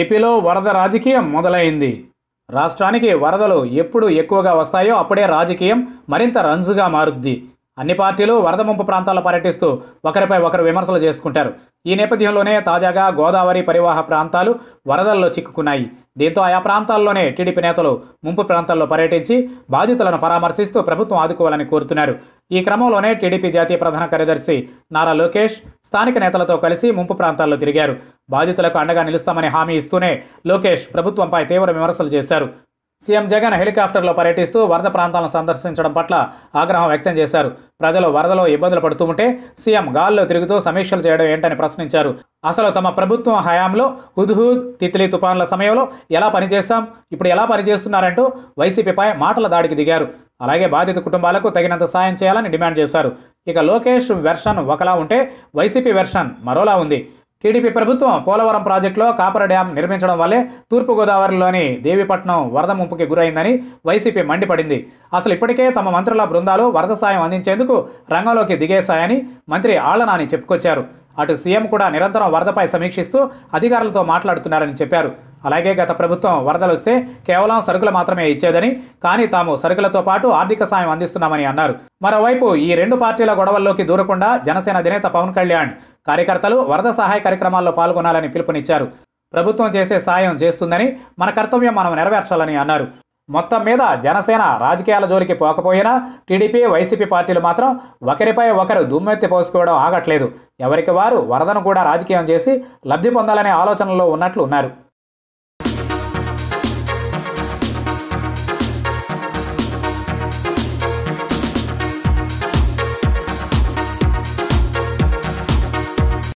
ఏపీలో వరద రాజకీయం మొదలైంది రాష్ట్రానికి వరదలు ఎప్పుడు ఎక్కువగా వస్తాయో అప్పుడే రాజకీయం మరింత రంజుగా మారుద్ది అన్ని పార్టీలు వరద ముంపు ప్రాంతాల్లో పర్యటిస్తూ ఒకరిపై ఒకరు విమర్శలు చేసుకుంటారు ఈ నేపథ్యంలోనే తాజాగా గోదావరి పరివాహ ప్రాంతాలు వరదల్లో చిక్కుకున్నాయి దీంతో ఆయా ప్రాంతాల్లోనే టీడీపీ నేతలు ముంపు ప్రాంతాల్లో పర్యటించి బాధితులను పరామర్శిస్తూ ప్రభుత్వం ఆదుకోవాలని కోరుతున్నారు ఈ క్రమంలోనే టీడీపీ జాతీయ ప్రధాన కార్యదర్శి నారా లోకేష్ స్థానిక నేతలతో కలిసి ముంపు ప్రాంతాల్లో తిరిగారు బాధితులకు అండగా నిలుస్తామని హామీ ఇస్తూనే లోకేష్ ప్రభుత్వంపై తీవ్ర విమర్శలు చేశారు సీఎం జగన్ హెలికాప్టర్లో పర్యటిస్తూ వరద ప్రాంతాలను సందర్శించడం పట్ల ఆగ్రహం వ్యక్తం చేశారు ప్రజలు వరదలో ఇబ్బందులు పడుతూ ఉంటే సీఎం గాల్లో తిరుగుతూ సమీక్షలు చేయడం ఏంటని ప్రశ్నించారు అసలు తమ ప్రభుత్వం హయాంలో హుద్హుద్ తిత్లీ తుఫాన్ల సమయంలో ఎలా పనిచేస్తాం ఇప్పుడు ఎలా పనిచేస్తున్నారంటూ వైసీపీపై మాటల దాడికి దిగారు అలాగే బాధిత కుటుంబాలకు తగినంత సాయం చేయాలని డిమాండ్ చేశారు ఇక లోకేష్ వెర్షన్ ఒకలా ఉంటే వైసీపీ వెర్షన్ మరోలా ఉంది టీడీపీ ప్రభుత్వం పోలవరం ప్రాజెక్టులో కాపర డ్యాం నిర్మించడం వల్లే తూర్పుగోదావరిలోని దేవిపట్నం వరద ముంపుకి గురైందని వైసీపీ మండిపడింది అసలు ఇప్పటికే తమ మంత్రుల బృందాలు వరద సాయం అందించేందుకు రంగంలోకి దిగేశాయని మంత్రి ఆళ్లనాని చెప్పుకొచ్చారు అటు సీఎం కూడా నిరంతరం వరదపై సమీక్షిస్తూ అధికారులతో మాట్లాడుతున్నారని చెప్పారు అలాగే గత ప్రభుత్వం వరదలు వస్తే కేవలం సరుకులు మాత్రమే ఇచ్చేదని కానీ తాము సరుకులతో పాటు ఆర్థిక సాయం అందిస్తున్నామని అన్నారు మరోవైపు ఈ రెండు పార్టీల గొడవల్లోకి దూరకుండా జనసేన అధినేత పవన్ కళ్యాణ్ కార్యకర్తలు వరద సహాయ కార్యక్రమాల్లో పాల్గొనాలని పిలుపునిచ్చారు ప్రభుత్వం చేసే సాయం చేస్తుందని మన కర్తవ్యం మనం నెరవేర్చాలని అన్నారు మొత్తం మీద జనసేన రాజకీయాల జోలికి పోకపోయినా టీడీపీ వైసీపీ పార్టీలు మాత్రం ఒకరిపై ఒకరు దుమ్మెత్తి పోసుకోవడం ఆగట్లేదు ఎవరికి వారు వరదను కూడా రాజకీయం చేసి లబ్ధి పొందాలనే ఆలోచనలో ఉన్నట్లు ఉన్నారు